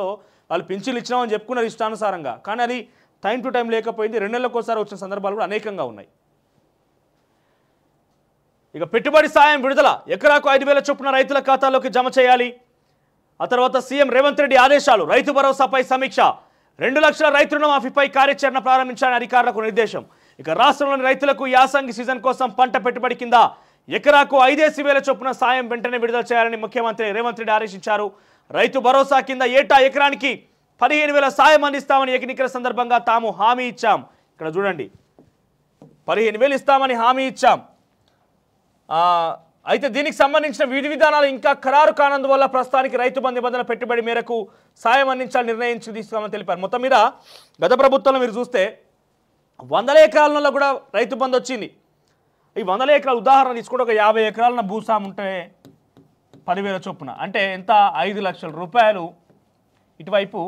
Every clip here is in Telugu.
దాంట్లో వాళ్ళు పింఛన్లు ఇచ్చినామని చెప్పుకున్నారు ఇష్టానుసారంగా కానీ అది టైం టు టైం లేకపోయింది రెండు నెలలకోసారి వచ్చిన సందర్భాలు కూడా అనేకంగా ఉన్నాయి ఇక పెట్టుబడి సాయం విడుదల ఎకరాకు ఐదు వేల చొప్పున రైతుల ఖాతాలోకి జమ చేయాలి ఆ తర్వాత సీఎం రేవంత్ రెడ్డి ఆదేశాలు రైతు భరోసాపై సమీక్ష రెండు లక్షల రైతు రుణమాఫీపై కార్యాచరణ ప్రారంభించాలని అధికారులకు నిర్దేశం ఇక రాష్ట్రంలోని రైతులకు యాసంగి సీజన్ కోసం పంట పెట్టుబడి కింద ఎకరాకు ఐదేసి వేల చొప్పున సాయం వెంటనే విడుదల చేయాలని ముఖ్యమంత్రి రేవంత్ రెడ్డి ఆదేశించారు రైతు భరోసా కింద ఏటా ఎకరానికి పదిహేను వేల సాయం అందిస్తామని ఎన్నికల సందర్భంగా తాము హామీ ఇచ్చాం ఇక్కడ చూడండి పదిహేను వేలు ఇస్తామని హామీ ఇచ్చాం అయితే దీనికి సంబంధించిన విధి విధానాలు ఇంకా ఖరారు కానందువల్ల ప్రస్తుతానికి రైతు బంధు నిబంధన పెట్టుబడి మేరకు సాయం అందించాలని నిర్ణయించి తీసుకోమని తెలిపారు మొత్తం మీద గత ప్రభుత్వంలో మీరు చూస్తే వందల ఎకరాలలో కూడా రైతు బంధు వచ్చింది ఈ వందల ఎకరాలు ఉదాహరణ తీసుకుంటే ఒక యాభై ఎకరాల భూస్వామి ఉంటే పదివేల చొప్పున అంటే ఎంత ఐదు లక్షల రూపాయలు ఇటువైపు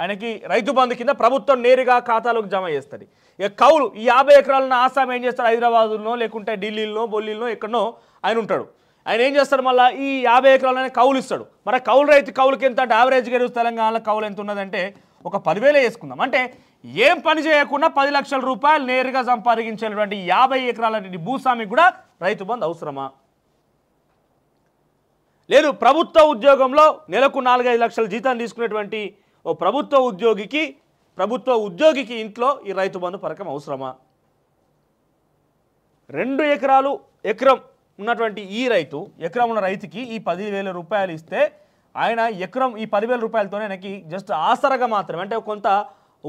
ఆయనకి రైతు బంధు కింద ప్రభుత్వం నేరుగా ఖాతాలోకి జమ చేస్తుంది ఇక కౌలు ఈ యాభై ఎకరాలను ఆసాం ఏం చేస్తాడు హైదరాబాదులో లేకుంటే ఢిల్లీలో బొల్లీలో ఎక్కడనో ఆయన ఉంటాడు ఆయన ఏం చేస్తాడు మళ్ళీ ఈ యాభై ఎకరాలనే కౌలు ఇస్తాడు మరి కౌలు రైతు కౌలుకి ఎంత అంటే యావరేజ్గా తెలుగు తెలంగాణలో కౌలు ఎంత ఉన్నదంటే ఒక పదివేలే వేసుకుందాం అంటే ఏం పని చేయకుండా పది లక్షల రూపాయలు నేరుగా సంపాదించినటువంటి యాభై ఎకరాల భూస్వామికి కూడా రైతు బంధు అవసరమా లేదు ప్రభుత్వ ఉద్యోగంలో నెలకు నాలుగైదు లక్షల జీతం తీసుకునేటువంటి ఓ ప్రభుత్వ ఉద్యోగికి ప్రభుత్వ ఉద్యోగికి ఇంట్లో ఈ రైతు బంధు పథకం అవసరమా రెండు ఎకరాలు ఎకరం ఉన్నటువంటి ఈ రైతు ఎకరం ఉన్న రైతుకి ఈ పదివేల రూపాయలు ఇస్తే ఆయన ఎకరం ఈ పదివేల రూపాయలతోనే ఆయనకి జస్ట్ ఆసరగా మాత్రమే అంటే కొంత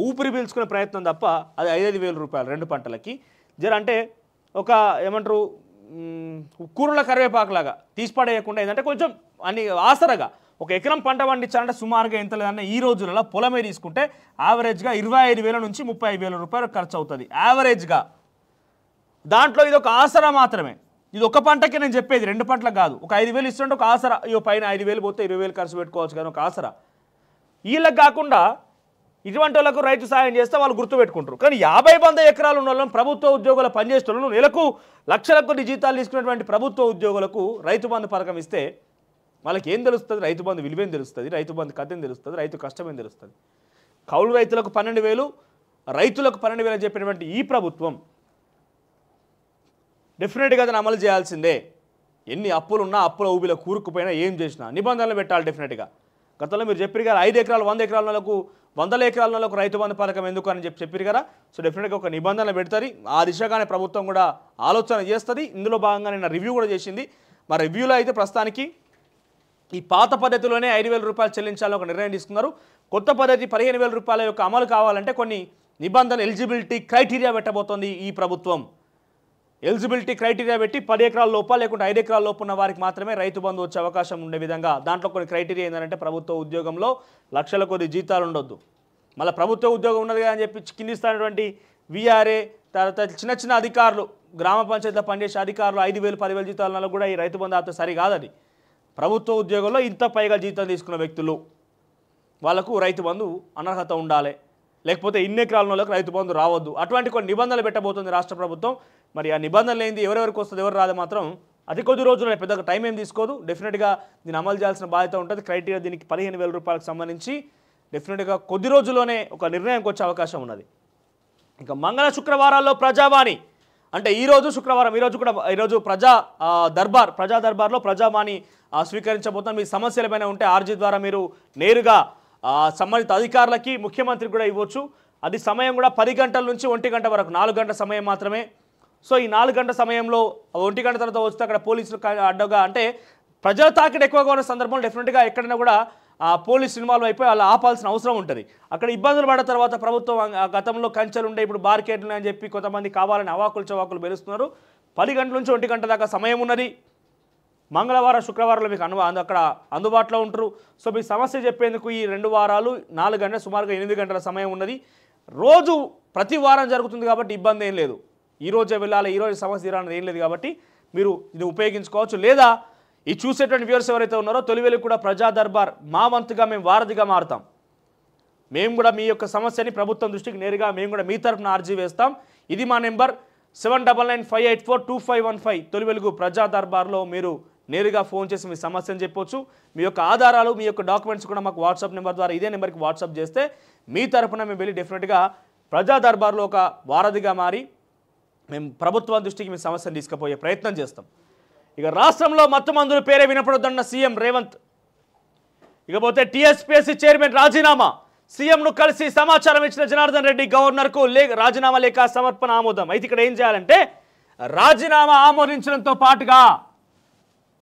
ఊపిరి పీల్చుకునే ప్రయత్నం తప్ప అది ఐదైదు వేల రూపాయలు రెండు పంటలకి జర అంటే ఒక ఏమంటారు కూరల కరివేపాకులాగా తీసిపడేయకుండా ఏంటంటే కొంచెం అన్ని ఆసరగా ఒక ఎకరం పంట పండించాలంటే సుమారుగా ఎంత లేదన్న ఈ రోజులలో పొలమే తీసుకుంటే యావరేజ్గా ఇరవై ఐదు వేల నుంచి ముప్పై ఐదు వేల రూపాయలు ఖర్చు అవుతుంది యావరేజ్గా దాంట్లో ఇది ఒక ఆసరా మాత్రమే ఇది ఒక పంటకి నేను చెప్పేది రెండు పంటలకు కాదు ఒక ఐదు వేలు ఇస్తుంటే ఒక ఆసరా అయ్యో పైన ఐదు వేలు పోతే ఇరవై వేలు ఖర్చు పెట్టుకోవచ్చు కానీ ఒక ఆసరా వీళ్ళకి కాకుండా ఇటువంటి వాళ్ళకు రైతు సాయం చేస్తే వాళ్ళు గుర్తుపెట్టుకుంటారు కానీ యాభై వంద ఎకరాలు ఉన్న వాళ్ళని ప్రభుత్వ ఉద్యోగుల పనిచేస్తున్న నెలకు లక్షల కొద్ది జీతాలు తీసుకున్నటువంటి ప్రభుత్వ ఉద్యోగులకు రైతు బంధు పథకం ఇస్తే వాళ్ళకి ఏం తెలుస్తుంది రైతు బంధు విలువేం తెలుస్తుంది రైతు బంధు ఏం తెలుస్తుంది రైతు ఏం తెలుస్తుంది కౌలు రైతులకు పన్నెండు వేలు రైతులకు పన్నెండు వేలు చెప్పినటువంటి ఈ ప్రభుత్వం డెఫినెట్గా అతను అమలు చేయాల్సిందే ఎన్ని అప్పులున్నా అప్పుల ఊబిలో కూరుకుపోయినా ఏం చేసినా నిబంధనలు పెట్టాలి డెఫినెట్గా గతంలో మీరు చెప్పారు కదా ఐదు ఎకరాలు వంద ఎకరాల నెలకు వందల ఎకరాల నెలకు రైతు బంధు పథకం ఎందుకు అని చెప్పి చెప్పారు కదా సో డెఫినెట్గా ఒక నిబంధన పెడతారు ఆ దిశగానే ప్రభుత్వం కూడా ఆలోచన చేస్తుంది ఇందులో భాగంగా నిన్న రివ్యూ కూడా చేసింది మరి రివ్యూలో అయితే ప్రస్తుతానికి ఈ పాత పద్ధతిలోనే ఐదు వేల రూపాయలు చెల్లించాలని ఒక నిర్ణయం తీసుకున్నారు కొత్త పద్ధతి పదిహేను వేల రూపాయల యొక్క అమలు కావాలంటే కొన్ని నిబంధనలు ఎలిజిబిలిటీ క్రైటీరియా పెట్టబోతోంది ఈ ప్రభుత్వం ఎలిజిబిలిటీ క్రైటీరియా పెట్టి పది ఎకరాల లోపల లేకుంటే ఐదు ఎకరాల లోపు ఉన్న వారికి మాత్రమే రైతు బంధు వచ్చే అవకాశం ఉండే విధంగా దాంట్లో కొన్ని క్రైటీరియా ఏంటంటే ప్రభుత్వ ఉద్యోగంలో లక్షల కొద్ది జీతాలు ఉండొద్దు మళ్ళీ ప్రభుత్వ ఉద్యోగం ఉన్నది అని చెప్పి కిందిస్తున్నటువంటి విఆర్ఏ తర్వాత చిన్న చిన్న అధికారులు గ్రామ పంచాయతీలో పనిచేసే అధికారులు ఐదు వేలు పదివేలు జీతాల కూడా ఈ రైతు బంధు ఆప్త సరి కాదది ప్రభుత్వ ఉద్యోగంలో ఇంత పైగా జీతం తీసుకున్న వ్యక్తులు వాళ్లకు రైతు బంధు అనర్హత ఉండాలి లేకపోతే ఇన్ని ఎకరాలలోకి రైతు బంధు రావద్దు అటువంటి కొన్ని నిబంధనలు పెట్టబోతుంది రాష్ట్ర ప్రభుత్వం మరి ఆ నిబంధనలు ఏంది ఎవరెవరికి వస్తుంది ఎవరు రాదు మాత్రం అతి కొద్ది రోజుల్లో పెద్దగా టైం ఏం తీసుకోదు డెఫినెట్గా దీన్ని అమలు చేయాల్సిన బాధ్యత ఉంటుంది క్రైటీరియా దీనికి పదిహేను వేల రూపాయలకు సంబంధించి డెఫినెట్గా కొద్ది రోజుల్లోనే ఒక నిర్ణయంకి వచ్చే అవకాశం ఉన్నది ఇంకా మంగళ శుక్రవారాల్లో ప్రజావాణి అంటే ఈరోజు శుక్రవారం ఈరోజు కూడా ఈరోజు ప్రజా దర్బార్ ప్రజా దర్బార్లో ప్రజావాణి స్వీకరించబోతున్నాం మీ సమస్యలపైన ఉంటే ఆర్జీ ద్వారా మీరు నేరుగా సంబంధిత అధికారులకి ముఖ్యమంత్రి కూడా ఇవ్వచ్చు అది సమయం కూడా పది గంటల నుంచి ఒంటి గంట వరకు నాలుగు గంటల సమయం మాత్రమే సో ఈ నాలుగు గంటల సమయంలో ఒంటి గంట తర్వాత వస్తే అక్కడ పోలీసులు అడ్డగా అంటే ప్రజల తాకిడి ఎక్కువగా ఉన్న సందర్భంలో డెఫినెట్గా ఎక్కడైనా కూడా పోలీస్ ఇన్వాల్వ్ అయిపోయి వాళ్ళు ఆపాల్సిన అవసరం ఉంటుంది అక్కడ ఇబ్బందులు పడిన తర్వాత ప్రభుత్వం గతంలో కంచెలు ఉండే ఇప్పుడు బార్కెట్లు అని చెప్పి కొంతమంది కావాలని అవాకులు చవాకులు బెలుస్తున్నారు పది గంటల నుంచి ఒంటి గంట దాకా సమయం ఉన్నది మంగళవారం శుక్రవారంలో మీకు అను అక్కడ అందుబాటులో ఉంటారు సో మీ సమస్య చెప్పేందుకు ఈ రెండు వారాలు నాలుగు గంటల సుమారుగా ఎనిమిది గంటల సమయం ఉన్నది రోజు ప్రతి వారం జరుగుతుంది కాబట్టి ఇబ్బంది ఏం లేదు ఈ రోజే వెళ్ళాలి ఈరోజు సమస్య తీరాలని ఏం లేదు కాబట్టి మీరు ఇది ఉపయోగించుకోవచ్చు లేదా ఈ చూసేటువంటి వ్యూర్స్ ఎవరైతే ఉన్నారో తొలివేలు కూడా ప్రజా దర్బార్ మా వంతుగా మేము వారధిగా మారుతాం మేము కూడా మీ యొక్క సమస్యని ప్రభుత్వం దృష్టికి నేరుగా మేము కూడా మీ తరఫున ఆర్జీ వేస్తాం ఇది మా number seven double nine five eight four two five one five తొలి వెలుగు ప్రజా దర్బార్లో మీరు నేరుగా ఫోన్ చేసి మీ సమస్యను చెప్పొచ్చు మీ యొక్క ఆధారాలు మీ యొక్క డాక్యుమెంట్స్ కూడా మాకు వాట్సాప్ నెంబర్ ద్వారా ఇదే నెంబర్కి వాట్సాప్ చేస్తే మీ తరఫున మేము వెళ్ళి డెఫినెట్గా ప్రజా దర్బార్లో ఒక వారధిగా మారి మేము ప్రభుత్వం దృష్టికి మీ సమస్యను తీసుకుపోయే ప్రయత్నం చేస్తాం ఇక రాష్ట్రంలో మత్తు అందరూ పేరే వినపడొద్దన్న సీఎం రేవంత్ ఇకపోతే టీఎస్పీఎస్సీ చైర్మన్ రాజీనామా సీఎంను కలిసి సమాచారం ఇచ్చిన జనార్దన్ రెడ్డి గవర్నర్కు లే రాజీనామా లేఖ సమర్పణ ఆమోదం అయితే ఇక్కడ ఏం చేయాలంటే రాజీనామా ఆమోదించడంతో పాటుగా